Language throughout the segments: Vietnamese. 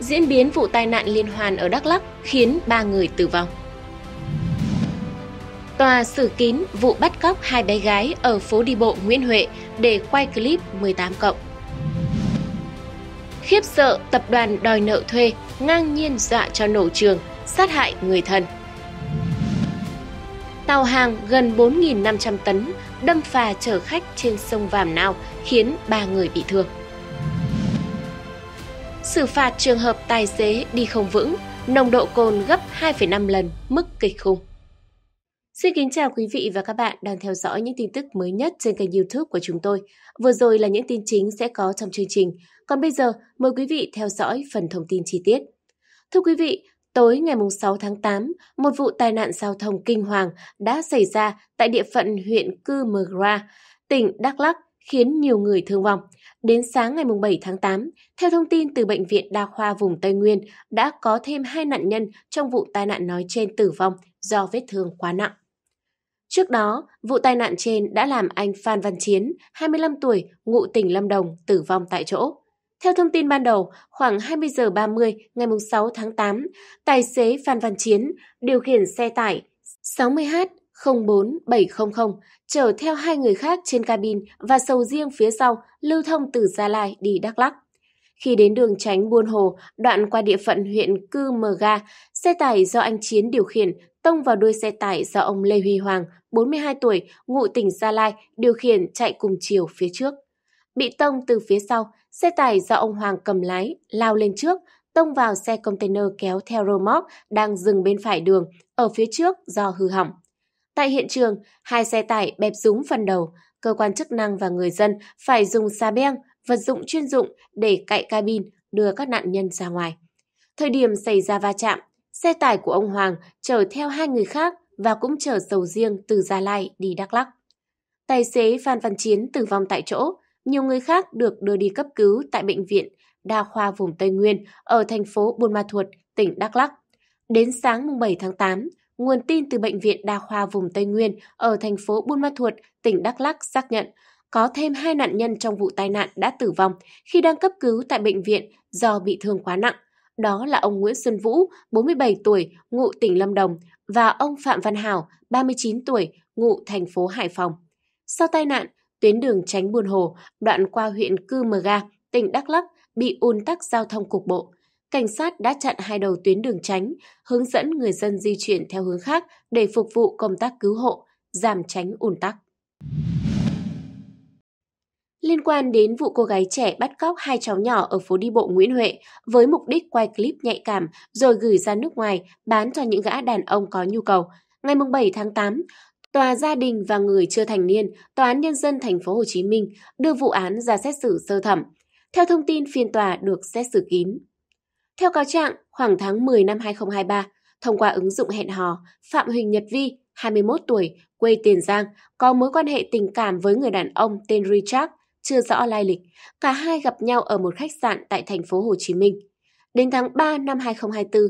Diễn biến vụ tai nạn liên hoàn ở Đắk Lắk khiến 3 người tử vong. Tòa xử kín vụ bắt cóc hai bé gái ở phố đi bộ Nguyễn Huệ để quay clip 18 cộng. Khiếp sợ tập đoàn đòi nợ thuê, ngang nhiên dọa cho nổ trường, sát hại người thân. Tàu hàng gần 4.500 tấn đâm phà chở khách trên sông Vàm Nao khiến 3 người bị thương xử phạt trường hợp tài xế đi không vững, nồng độ cồn gấp 2,5 lần mức kịch khung. Xin kính chào quý vị và các bạn đang theo dõi những tin tức mới nhất trên kênh youtube của chúng tôi. Vừa rồi là những tin chính sẽ có trong chương trình. Còn bây giờ, mời quý vị theo dõi phần thông tin chi tiết. Thưa quý vị, tối ngày 6 tháng 8, một vụ tai nạn giao thông kinh hoàng đã xảy ra tại địa phận huyện Cư Mờ Gra, tỉnh Đắk Lắk khiến nhiều người thương vong. Đến sáng ngày 7 tháng 8, theo thông tin từ Bệnh viện Đa khoa vùng Tây Nguyên, đã có thêm hai nạn nhân trong vụ tai nạn nói trên tử vong do vết thương quá nặng. Trước đó, vụ tai nạn trên đã làm anh Phan Văn Chiến, 25 tuổi, ngụ tỉnh Lâm Đồng, tử vong tại chỗ. Theo thông tin ban đầu, khoảng 20 giờ 30 ngày 6 tháng 8, tài xế Phan Văn Chiến điều khiển xe tải 60H 04700 chở theo hai người khác trên cabin và sầu riêng phía sau lưu thông từ Gia Lai đi Đắk Lắk. Khi đến đường tránh Buôn Hồ, đoạn qua địa phận huyện Cư Mờ Ga, xe tải do anh Chiến điều khiển tông vào đuôi xe tải do ông Lê Huy Hoàng, 42 tuổi, ngụ tỉnh Gia Lai, điều khiển chạy cùng chiều phía trước. Bị tông từ phía sau, xe tải do ông Hoàng cầm lái, lao lên trước, tông vào xe container kéo theo rơ móc đang dừng bên phải đường, ở phía trước do hư hỏng. Tại hiện trường, hai xe tải bẹp rúng phần đầu, cơ quan chức năng và người dân phải dùng xà beng, vật dụng chuyên dụng để cạy cabin đưa các nạn nhân ra ngoài. Thời điểm xảy ra va chạm, xe tải của ông Hoàng chở theo hai người khác và cũng chở dầu riêng từ Gia Lai đi Đắk Lắk. Tài xế Phan Văn Chiến tử vong tại chỗ, nhiều người khác được đưa đi cấp cứu tại bệnh viện Đa khoa vùng Tây Nguyên ở thành phố Buôn Ma Thuột, tỉnh Đắk Lắk. Đến sáng 7 tháng 8, Nguồn tin từ Bệnh viện Đa khoa vùng Tây Nguyên ở thành phố Buôn Ma Thuột, tỉnh Đắk Lắc xác nhận có thêm hai nạn nhân trong vụ tai nạn đã tử vong khi đang cấp cứu tại bệnh viện do bị thương quá nặng. Đó là ông Nguyễn Xuân Vũ, 47 tuổi, ngụ tỉnh Lâm Đồng và ông Phạm Văn Hảo, 39 tuổi, ngụ thành phố Hải Phòng. Sau tai nạn, tuyến đường tránh Buôn Hồ, đoạn qua huyện Cư Mờ Ga, tỉnh Đắk Lắc bị ùn tắc giao thông cục bộ cảnh sát đã chặn hai đầu tuyến đường tránh, hướng dẫn người dân di chuyển theo hướng khác để phục vụ công tác cứu hộ, giảm tránh ùn tắc. Liên quan đến vụ cô gái trẻ bắt cóc hai cháu nhỏ ở phố đi bộ Nguyễn Huệ với mục đích quay clip nhạy cảm rồi gửi ra nước ngoài bán cho những gã đàn ông có nhu cầu. Ngày 7 tháng 8, Tòa gia đình và người chưa thành niên, Tòa án Nhân dân thành phố Hồ Chí Minh đưa vụ án ra xét xử sơ thẩm. Theo thông tin phiên tòa được xét xử kín, theo cáo trạng, khoảng tháng 10 năm 2023, thông qua ứng dụng hẹn hò, Phạm Huỳnh Nhật Vi, 21 tuổi, quê Tiền Giang, có mối quan hệ tình cảm với người đàn ông tên Richard, chưa rõ lai lịch. Cả hai gặp nhau ở một khách sạn tại thành phố Hồ Chí Minh. Đến tháng 3 năm 2024,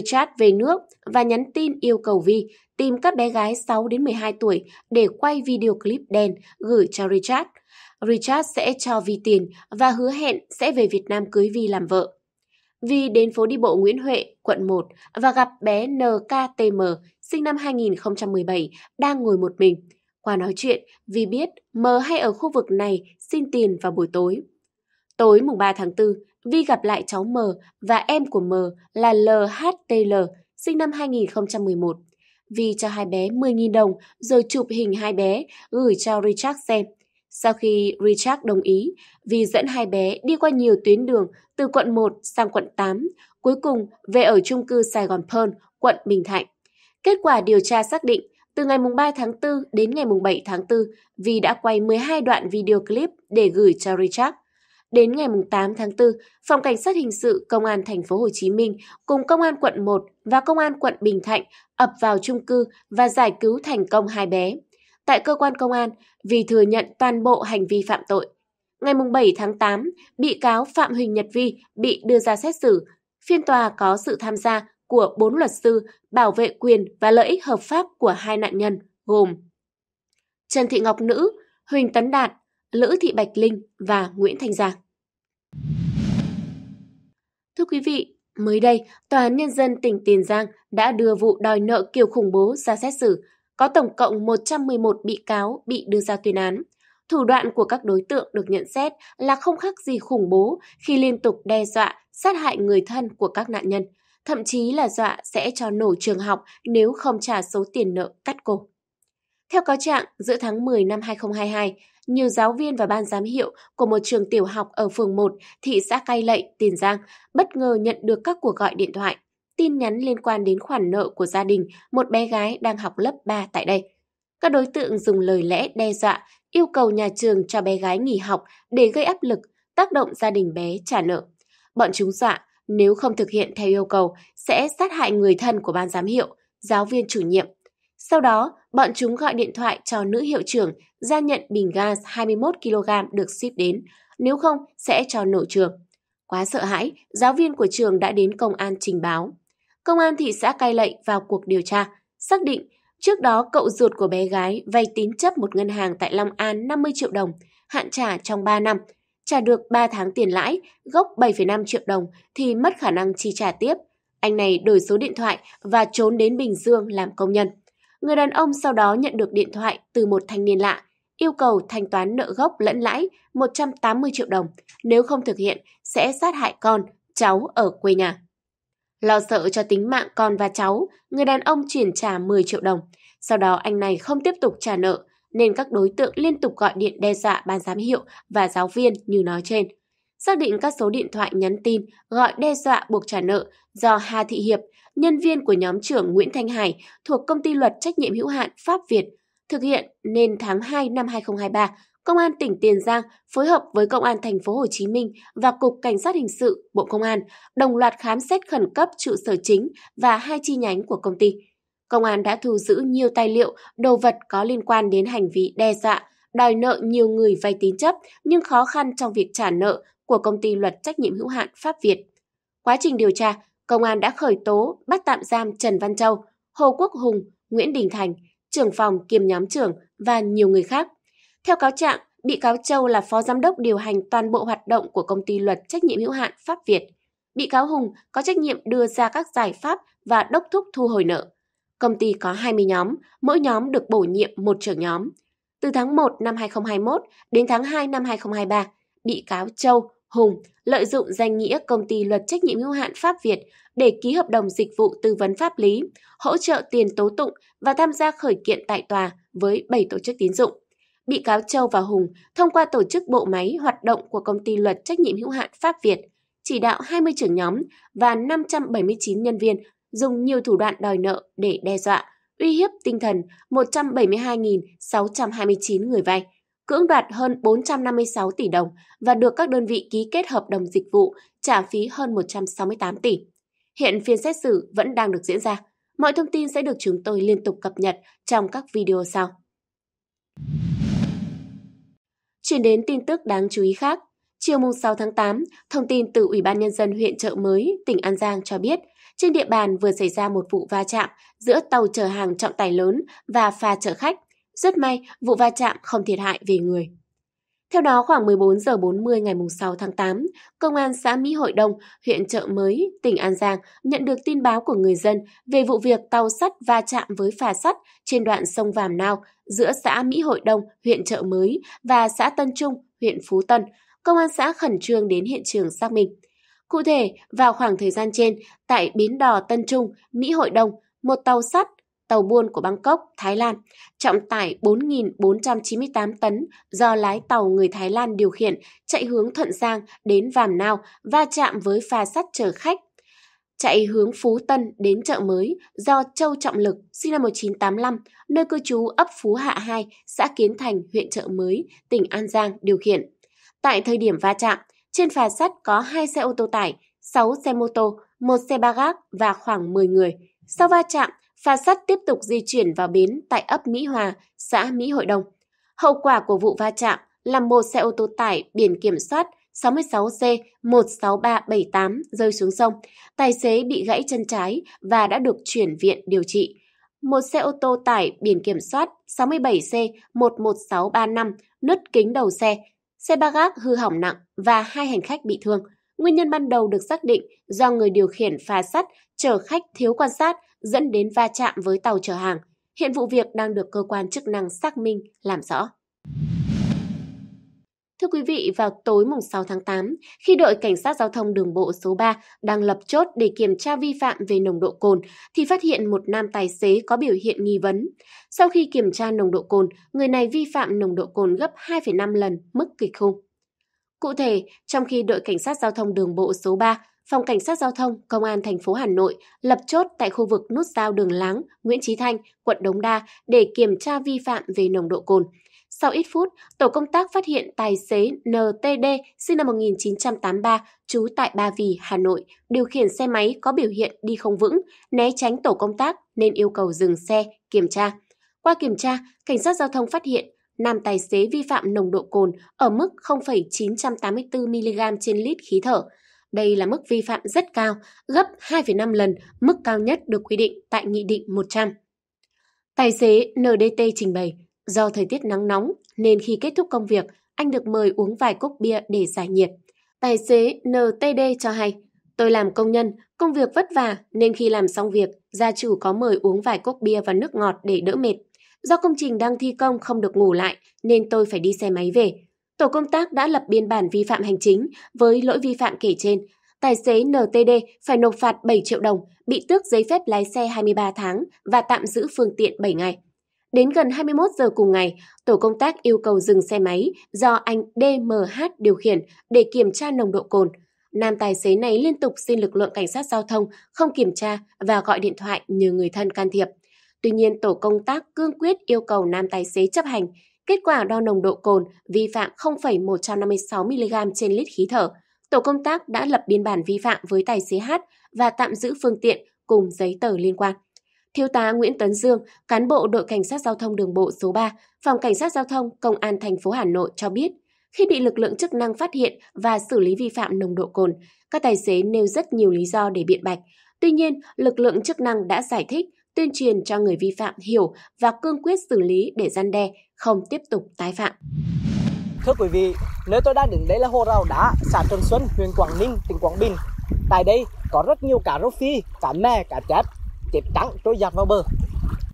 Richard về nước và nhắn tin yêu cầu Vi tìm các bé gái 6 đến 12 tuổi để quay video clip đen gửi cho Richard. Richard sẽ cho Vi tiền và hứa hẹn sẽ về Việt Nam cưới Vi làm vợ. Vi đến phố đi bộ Nguyễn Huệ, quận 1 và gặp bé NKTM, sinh năm 2017, đang ngồi một mình. Qua nói chuyện, Vi biết M hay ở khu vực này xin tiền vào buổi tối. Tối mùng 3 tháng 4, Vi gặp lại cháu M và em của M là LHTL, sinh năm 2011. Vi cho hai bé 10.000 đồng rồi chụp hình hai bé gửi cho Richard xem. Sau khi Richard đồng ý, vì dẫn hai bé đi qua nhiều tuyến đường từ quận 1 sang quận 8, cuối cùng về ở chung cư Sài Gòn Pearl, quận Bình Thạnh. Kết quả điều tra xác định, từ ngày 3 tháng 4 đến ngày 7 tháng 4, Vi đã quay 12 đoạn video clip để gửi cho Richard. Đến ngày 8 tháng 4, Phòng Cảnh sát Hình sự Công an Thành phố Hồ Chí Minh cùng Công an quận 1 và Công an quận Bình Thạnh ập vào chung cư và giải cứu thành công hai bé tại cơ quan công an vì thừa nhận toàn bộ hành vi phạm tội. Ngày 7 tháng 8, bị cáo Phạm Huỳnh Nhật Vi bị đưa ra xét xử. Phiên tòa có sự tham gia của bốn luật sư bảo vệ quyền và lợi ích hợp pháp của hai nạn nhân gồm Trần Thị Ngọc Nữ, Huỳnh Tấn Đạt, Lữ Thị Bạch Linh và Nguyễn Thanh Giang. Thưa quý vị, mới đây, Tòa án Nhân dân tỉnh Tiền Giang đã đưa vụ đòi nợ kiểu khủng bố ra xét xử có tổng cộng 111 bị cáo bị đưa ra tuyên án. Thủ đoạn của các đối tượng được nhận xét là không khác gì khủng bố khi liên tục đe dọa, sát hại người thân của các nạn nhân, thậm chí là dọa sẽ cho nổ trường học nếu không trả số tiền nợ cắt cổ. Theo cáo trạng, giữa tháng 10 năm 2022, nhiều giáo viên và ban giám hiệu của một trường tiểu học ở phường 1, thị xã Cai Lậy, Tiền Giang bất ngờ nhận được các cuộc gọi điện thoại tin nhắn liên quan đến khoản nợ của gia đình một bé gái đang học lớp 3 tại đây. Các đối tượng dùng lời lẽ đe dọa, yêu cầu nhà trường cho bé gái nghỉ học để gây áp lực, tác động gia đình bé trả nợ. Bọn chúng dọa, nếu không thực hiện theo yêu cầu, sẽ sát hại người thân của ban giám hiệu, giáo viên chủ nhiệm. Sau đó, bọn chúng gọi điện thoại cho nữ hiệu trưởng ra nhận bình gas 21kg được ship đến, nếu không sẽ cho nổ trường. Quá sợ hãi, giáo viên của trường đã đến công an trình báo công an thị xã Cai Lậy vào cuộc điều tra, xác định trước đó cậu ruột của bé gái vay tín chấp một ngân hàng tại Long An 50 triệu đồng, hạn trả trong 3 năm, trả được 3 tháng tiền lãi, gốc 7,5 triệu đồng thì mất khả năng chi trả tiếp. Anh này đổi số điện thoại và trốn đến Bình Dương làm công nhân. Người đàn ông sau đó nhận được điện thoại từ một thanh niên lạ, yêu cầu thanh toán nợ gốc lẫn lãi 180 triệu đồng, nếu không thực hiện sẽ sát hại con, cháu ở quê nhà. Lo sợ cho tính mạng con và cháu, người đàn ông chuyển trả 10 triệu đồng. Sau đó anh này không tiếp tục trả nợ, nên các đối tượng liên tục gọi điện đe dọa ban giám hiệu và giáo viên như nói trên. Xác định các số điện thoại nhắn tin, gọi đe dọa buộc trả nợ do Hà Thị Hiệp, nhân viên của nhóm trưởng Nguyễn Thanh Hải thuộc công ty luật trách nhiệm hữu hạn Pháp Việt, thực hiện nên tháng 2 năm 2023 Công an tỉnh Tiền Giang phối hợp với Công an thành phố Hồ Chí Minh và Cục Cảnh sát hình sự Bộ Công an đồng loạt khám xét khẩn cấp trụ sở chính và hai chi nhánh của công ty. Công an đã thu giữ nhiều tài liệu, đồ vật có liên quan đến hành vi đe dọa, đòi nợ nhiều người vay tín chấp nhưng khó khăn trong việc trả nợ của công ty luật trách nhiệm hữu hạn Pháp Việt. Quá trình điều tra, công an đã khởi tố, bắt tạm giam Trần Văn Châu, Hồ Quốc Hùng, Nguyễn Đình Thành, trưởng phòng kiêm nhóm trưởng và nhiều người khác – theo cáo trạng, bị cáo Châu là phó giám đốc điều hành toàn bộ hoạt động của công ty luật trách nhiệm hữu hạn Pháp Việt. Bị cáo Hùng có trách nhiệm đưa ra các giải pháp và đốc thúc thu hồi nợ. Công ty có 20 nhóm, mỗi nhóm được bổ nhiệm một trưởng nhóm. Từ tháng 1 năm 2021 đến tháng 2 năm 2023, bị cáo Châu, Hùng lợi dụng danh nghĩa công ty luật trách nhiệm hữu hạn Pháp Việt để ký hợp đồng dịch vụ tư vấn pháp lý, hỗ trợ tiền tố tụng và tham gia khởi kiện tại tòa với 7 tổ chức tín dụng bị cáo Châu và Hùng thông qua tổ chức bộ máy hoạt động của công ty luật trách nhiệm hữu hạn Pháp Việt, chỉ đạo 20 trưởng nhóm và 579 nhân viên dùng nhiều thủ đoạn đòi nợ để đe dọa, uy hiếp tinh thần 172.629 người vay, cưỡng đoạt hơn 456 tỷ đồng và được các đơn vị ký kết hợp đồng dịch vụ trả phí hơn 168 tỷ. Hiện phiên xét xử vẫn đang được diễn ra. Mọi thông tin sẽ được chúng tôi liên tục cập nhật trong các video sau. Chuyển đến tin tức đáng chú ý khác, chiều 6 tháng 8, thông tin từ Ủy ban Nhân dân huyện Trợ Mới, tỉnh An Giang cho biết, trên địa bàn vừa xảy ra một vụ va chạm giữa tàu chở hàng trọng tài lớn và phà chở khách. Rất may, vụ va chạm không thiệt hại về người. Theo đó, khoảng 14 giờ 40 ngày 6 tháng 8, Công an xã Mỹ Hội Đông, huyện Trợ Mới, tỉnh An Giang nhận được tin báo của người dân về vụ việc tàu sắt va chạm với phà sắt trên đoạn sông Vàm Nao giữa xã Mỹ Hội Đông, huyện Trợ Mới và xã Tân Trung, huyện Phú Tân. Công an xã khẩn trương đến hiện trường xác minh. Cụ thể, vào khoảng thời gian trên, tại bến đò Tân Trung, Mỹ Hội Đông, một tàu sắt tàu buôn của Bangkok, Thái Lan, trọng tải 4.498 tấn do lái tàu người Thái Lan điều khiển chạy hướng Thuận Giang đến Vàm Nao va chạm với phà sắt chở khách chạy hướng Phú Tân đến chợ mới do Châu Trọng Lực, sinh năm 1985, nơi cư trú ấp Phú Hạ 2, xã Kiến Thành, huyện chợ mới, tỉnh An Giang điều khiển. Tại thời điểm va chạm, trên phà sắt có 2 xe ô tô tải, 6 xe mô tô, 1 xe ba gác và khoảng 10 người. Sau va chạm, Phà sắt tiếp tục di chuyển vào bến tại ấp Mỹ Hòa, xã Mỹ Hội Đông. Hậu quả của vụ va chạm là một xe ô tô tải biển kiểm soát 66C16378 rơi xuống sông. Tài xế bị gãy chân trái và đã được chuyển viện điều trị. Một xe ô tô tải biển kiểm soát 67C11635 nứt kính đầu xe, xe ba gác hư hỏng nặng và hai hành khách bị thương. Nguyên nhân ban đầu được xác định do người điều khiển phà sắt chở khách thiếu quan sát dẫn đến va chạm với tàu chở hàng. Hiện vụ việc đang được cơ quan chức năng xác minh, làm rõ. Thưa quý vị, vào tối mùng 6 tháng 8, khi đội cảnh sát giao thông đường bộ số 3 đang lập chốt để kiểm tra vi phạm về nồng độ cồn thì phát hiện một nam tài xế có biểu hiện nghi vấn. Sau khi kiểm tra nồng độ cồn, người này vi phạm nồng độ cồn gấp 2,5 lần mức kịch khung. Cụ thể, trong khi đội cảnh sát giao thông đường bộ số 3 Phòng Cảnh sát Giao thông, Công an thành phố Hà Nội lập chốt tại khu vực nút giao đường Láng, Nguyễn Chí Thanh, quận Đống Đa để kiểm tra vi phạm về nồng độ cồn. Sau ít phút, tổ công tác phát hiện tài xế NTD sinh năm 1983, trú tại Ba Vì, Hà Nội, điều khiển xe máy có biểu hiện đi không vững, né tránh tổ công tác nên yêu cầu dừng xe, kiểm tra. Qua kiểm tra, cảnh sát giao thông phát hiện nam tài xế vi phạm nồng độ cồn ở mức 0,984 mg trên lít khí thở, đây là mức vi phạm rất cao, gấp 2,5 lần mức cao nhất được quy định tại Nghị định 100. Tài xế NDT trình bày, do thời tiết nắng nóng nên khi kết thúc công việc, anh được mời uống vài cốc bia để giải nhiệt. Tài xế NTD cho hay, tôi làm công nhân, công việc vất vả nên khi làm xong việc, gia chủ có mời uống vài cốc bia và nước ngọt để đỡ mệt. Do công trình đang thi công không được ngủ lại nên tôi phải đi xe máy về, Tổ công tác đã lập biên bản vi phạm hành chính với lỗi vi phạm kể trên. Tài xế NTD phải nộp phạt 7 triệu đồng, bị tước giấy phép lái xe 23 tháng và tạm giữ phương tiện 7 ngày. Đến gần 21 giờ cùng ngày, tổ công tác yêu cầu dừng xe máy do anh DMH điều khiển để kiểm tra nồng độ cồn. Nam tài xế này liên tục xin lực lượng cảnh sát giao thông không kiểm tra và gọi điện thoại nhờ người thân can thiệp. Tuy nhiên, tổ công tác cương quyết yêu cầu nam tài xế chấp hành, Kết quả đo nồng độ cồn vi phạm 0,156mg trên lít khí thở. Tổ công tác đã lập biên bản vi phạm với tài xế H và tạm giữ phương tiện cùng giấy tờ liên quan. Thiếu tá Nguyễn Tấn Dương, cán bộ đội cảnh sát giao thông đường bộ số 3, phòng cảnh sát giao thông công an thành phố Hà Nội cho biết, khi bị lực lượng chức năng phát hiện và xử lý vi phạm nồng độ cồn, các tài xế nêu rất nhiều lý do để biện bạch. Tuy nhiên, lực lượng chức năng đã giải thích, tuyên truyền cho người vi phạm hiểu và cương quyết xử lý để gian đe, không tiếp tục tái phạm. Thưa quý vị, nơi tôi đang đứng đây là hồ Rào Đá, xã Trần Xuân, huyện Quảng Ninh, tỉnh Quảng Bình. Tại đây có rất nhiều cá rô phi, cá mè, cá chép, chết trắng trôi giạt vào bờ.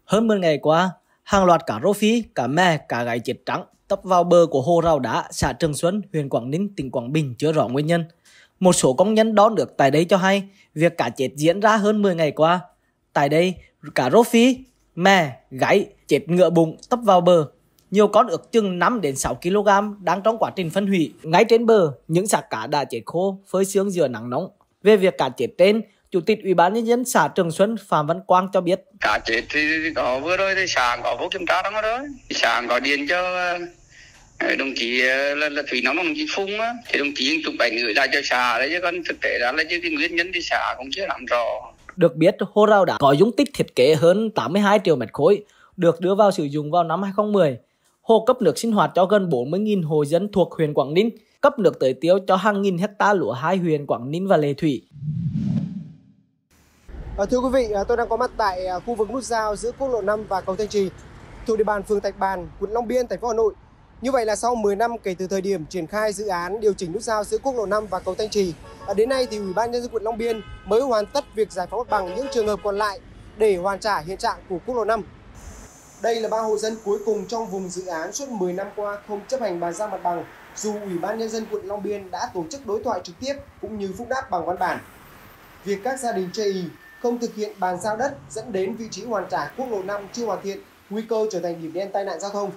Hơn 10 ngày qua, hàng loạt cá rô phi, cá mè, cá gáy chết trắng tấp vào bờ của hồ Rào Đá, xã Trường Xuân, huyện Quảng Ninh, tỉnh Quảng Bình chưa rõ nguyên nhân. Một số công nhân đón được tại đây cho hay, việc cá chết diễn ra hơn 10 ngày qua. Tại đây, cá rô phi, mè, gãy, chết ngựa bụng tấp vào bờ nhiều con ước chừng 5 đến 6 kg đang trong quá trình phân hủy. Ngay trên bờ, những xác cá đã chết khô, phơi sương giữa nắng nóng. Về việc cá chết trên, Chủ tịch Ủy ban nhân dân xã Trường Xuân Phạm Văn Quang cho biết. Cá chết thì có vừa rồi thì xã có vô kiểm tra đó đó. Xã có điện cho ờ, đồng chí ờ, là, là thủy nóng đồng chí phung á thì đồng chí chụp ảnh gửi ra cho xã đấy chứ còn thực tế ra là chứ cái nguyên nhân thì xã cũng chưa làm rõ được biết hồ rau đã có dung tích thiết kế hơn 82 triệu mét khối được đưa vào sử dụng vào năm 2010 hồ cấp nước sinh hoạt cho gần 40.000 hộ dân thuộc huyện Quảng Ninh, cấp nước tưới tiêu cho hàng nghìn hecta lúa hai huyện Quảng Ninh và Lệ Thủy. À, thưa quý vị, à, tôi đang có mặt tại à, khu vực nút giao giữa quốc lộ 5 và cầu Thanh Trì, thuộc địa bàn phường Thạch Bàn, quận Long Biên, thành phố Hà Nội. Như vậy là sau 10 năm kể từ thời điểm triển khai dự án điều chỉnh nút giao giữa quốc lộ 5 và cầu Thanh Trì, đến nay thì Ủy ban nhân dân quận Long Biên mới hoàn tất việc giải phóng mặt bằng những trường hợp còn lại để hoàn trả hiện trạng của quốc lộ 5. Đây là ba hộ dân cuối cùng trong vùng dự án suốt 10 năm qua không chấp hành bàn giao mặt bằng, dù Ủy ban Nhân dân quận Long Biên đã tổ chức đối thoại trực tiếp cũng như phúc đáp bằng văn bản. Việc các gia đình chây ý không thực hiện bàn giao đất dẫn đến vị trí hoàn trả quốc lộ 5 chưa hoàn thiện, nguy cơ trở thành điểm đen tai nạn giao thông.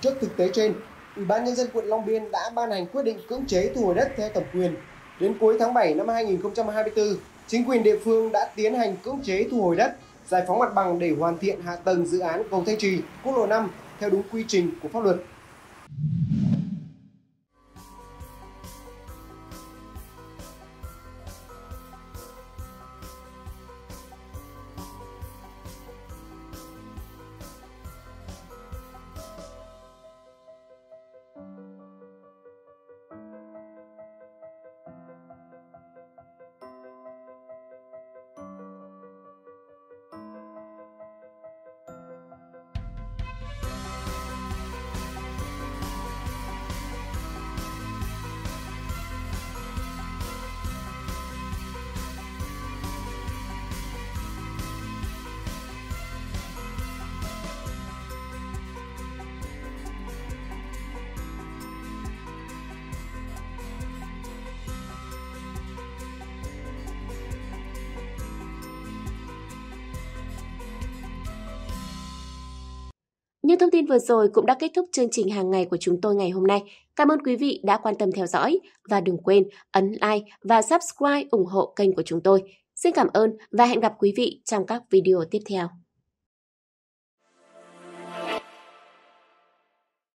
Trước thực tế trên, Ủy ban Nhân dân quận Long Biên đã ban hành quyết định cưỡng chế thu hồi đất theo thẩm quyền. Đến cuối tháng 7 năm 2024, chính quyền địa phương đã tiến hành cưỡng chế thu hồi đất giải phóng mặt bằng để hoàn thiện hạ tầng dự án cầu Thanh Trì, quốc lộ 5 theo đúng quy trình của pháp luật. Những thông tin vừa rồi cũng đã kết thúc chương trình hàng ngày của chúng tôi ngày hôm nay. Cảm ơn quý vị đã quan tâm theo dõi và đừng quên ấn like và subscribe ủng hộ kênh của chúng tôi. Xin cảm ơn và hẹn gặp quý vị trong các video tiếp theo.